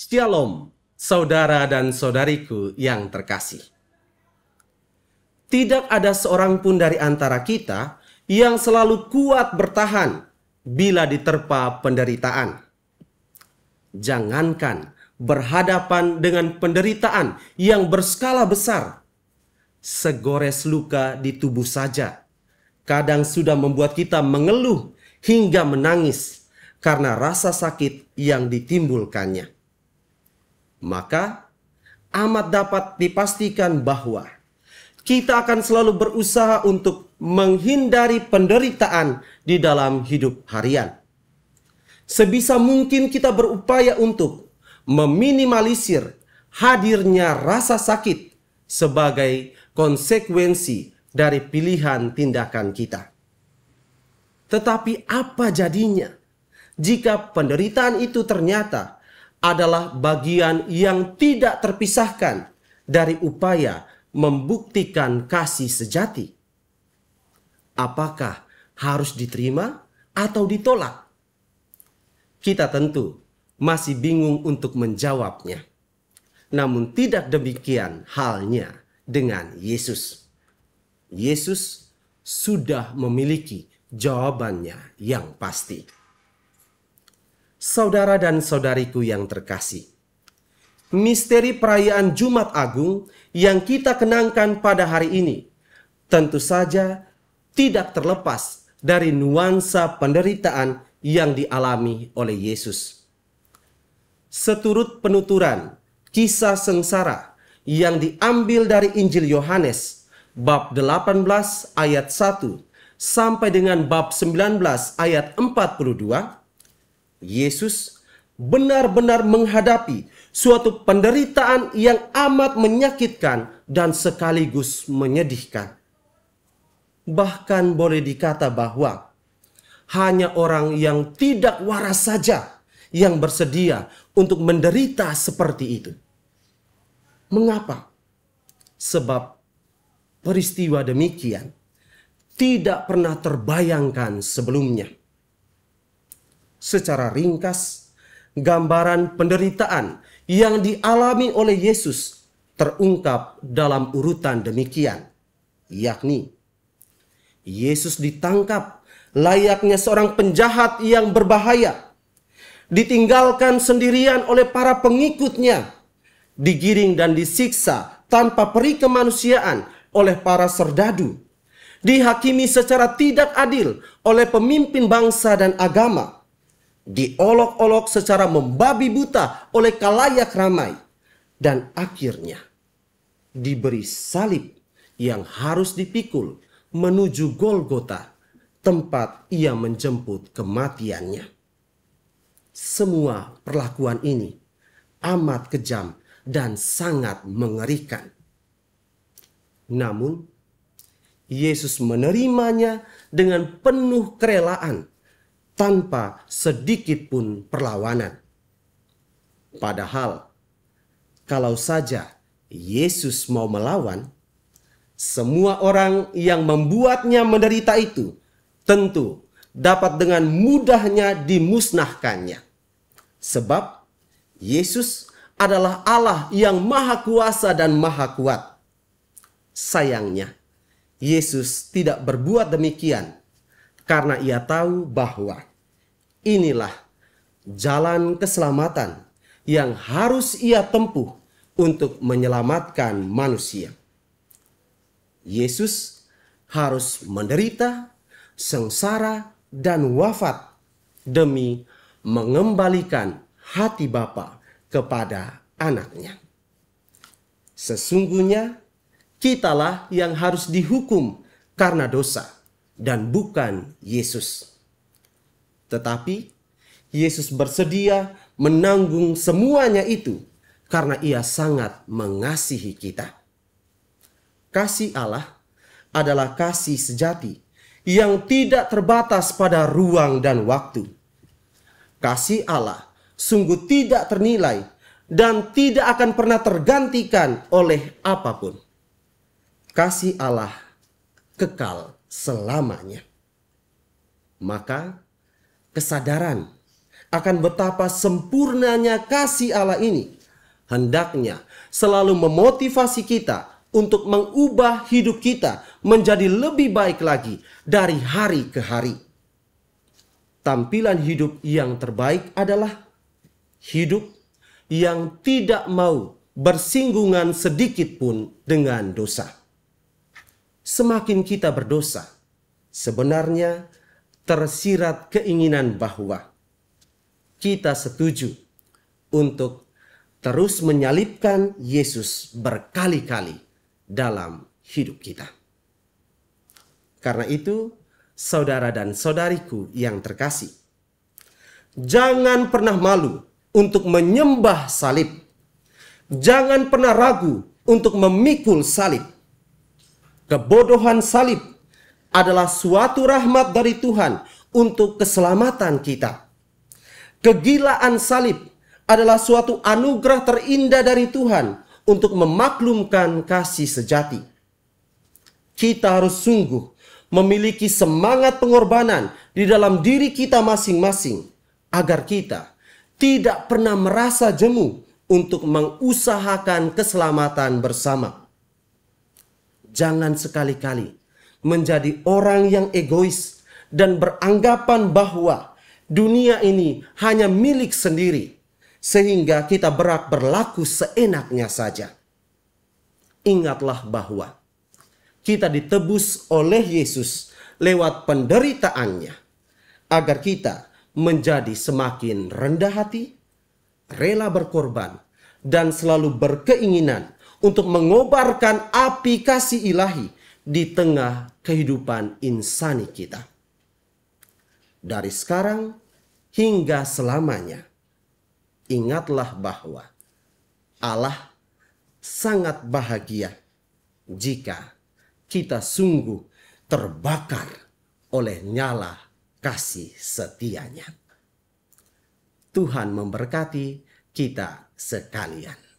Shalom, saudara dan saudariku yang terkasih. Tidak ada seorang pun dari antara kita yang selalu kuat bertahan bila diterpa penderitaan. Jangankan berhadapan dengan penderitaan yang berskala besar, segores luka di tubuh saja kadang sudah membuat kita mengeluh hingga menangis karena rasa sakit yang ditimbulkannya. Maka amat dapat dipastikan bahwa kita akan selalu berusaha untuk menghindari penderitaan di dalam hidup harian. Sebisa mungkin kita berupaya untuk meminimalisir hadirnya rasa sakit sebagai konsekuensi dari pilihan tindakan kita. Tetapi apa jadinya jika penderitaan itu ternyata adalah bagian yang tidak terpisahkan dari upaya membuktikan kasih sejati. Apakah harus diterima atau ditolak? Kita tentu masih bingung untuk menjawabnya. Namun tidak demikian halnya dengan Yesus. Yesus sudah memiliki jawabannya yang pasti saudara dan saudariku yang terkasih. Misteri perayaan Jumat Agung yang kita kenangkan pada hari ini tentu saja tidak terlepas dari nuansa penderitaan yang dialami oleh Yesus. Seturut penuturan kisah sengsara yang diambil dari Injil Yohanes bab 18 ayat 1 sampai dengan bab 19 ayat 42 Yesus benar-benar menghadapi suatu penderitaan yang amat menyakitkan dan sekaligus menyedihkan. Bahkan boleh dikata bahwa hanya orang yang tidak waras saja yang bersedia untuk menderita seperti itu. Mengapa? Sebab peristiwa demikian tidak pernah terbayangkan sebelumnya secara ringkas gambaran penderitaan yang dialami oleh Yesus terungkap dalam urutan demikian, yakni Yesus ditangkap layaknya seorang penjahat yang berbahaya, ditinggalkan sendirian oleh para pengikutnya, digiring dan disiksa tanpa peri kemanusiaan oleh para serdadu, dihakimi secara tidak adil oleh pemimpin bangsa dan agama diolok-olok secara membabi buta oleh kalayak ramai, dan akhirnya diberi salib yang harus dipikul menuju Golgota, tempat ia menjemput kematiannya. Semua perlakuan ini amat kejam dan sangat mengerikan. Namun, Yesus menerimanya dengan penuh kerelaan tanpa sedikit pun perlawanan. Padahal, kalau saja Yesus mau melawan, semua orang yang membuatnya menderita itu tentu dapat dengan mudahnya dimusnahkannya, sebab Yesus adalah Allah yang Maha Kuasa dan Maha Kuat. Sayangnya, Yesus tidak berbuat demikian karena Ia tahu bahwa Inilah jalan keselamatan yang harus ia tempuh untuk menyelamatkan manusia. Yesus harus menderita, sengsara, dan wafat demi mengembalikan hati Bapa kepada anaknya. Sesungguhnya kitalah yang harus dihukum karena dosa dan bukan Yesus. Tetapi Yesus bersedia menanggung semuanya itu karena ia sangat mengasihi kita. Kasih Allah adalah kasih sejati yang tidak terbatas pada ruang dan waktu. Kasih Allah sungguh tidak ternilai dan tidak akan pernah tergantikan oleh apapun. Kasih Allah kekal selamanya. Maka kesadaran akan betapa sempurnanya kasih Allah ini hendaknya selalu memotivasi kita untuk mengubah hidup kita menjadi lebih baik lagi dari hari ke hari. Tampilan hidup yang terbaik adalah hidup yang tidak mau bersinggungan sedikit pun dengan dosa. Semakin kita berdosa, sebenarnya tersirat keinginan bahwa kita setuju untuk terus menyalibkan Yesus berkali-kali dalam hidup kita. Karena itu, saudara dan saudariku yang terkasih, jangan pernah malu untuk menyembah salib. Jangan pernah ragu untuk memikul salib. Kebodohan salib adalah suatu rahmat dari Tuhan untuk keselamatan kita. Kegilaan salib adalah suatu anugerah terindah dari Tuhan untuk memaklumkan kasih sejati. Kita harus sungguh memiliki semangat pengorbanan di dalam diri kita masing-masing agar kita tidak pernah merasa jemu untuk mengusahakan keselamatan bersama. Jangan sekali-kali menjadi orang yang egois dan beranggapan bahwa dunia ini hanya milik sendiri, sehingga kita berat berlaku seenaknya saja. Ingatlah bahwa kita ditebus oleh Yesus lewat penderitaannya, agar kita menjadi semakin rendah hati, rela berkorban, dan selalu berkeinginan untuk mengobarkan api kasih ilahi di tengah kehidupan insani kita. Dari sekarang hingga selamanya, ingatlah bahwa Allah sangat bahagia jika kita sungguh terbakar oleh nyala kasih setianya. Tuhan memberkati kita sekalian.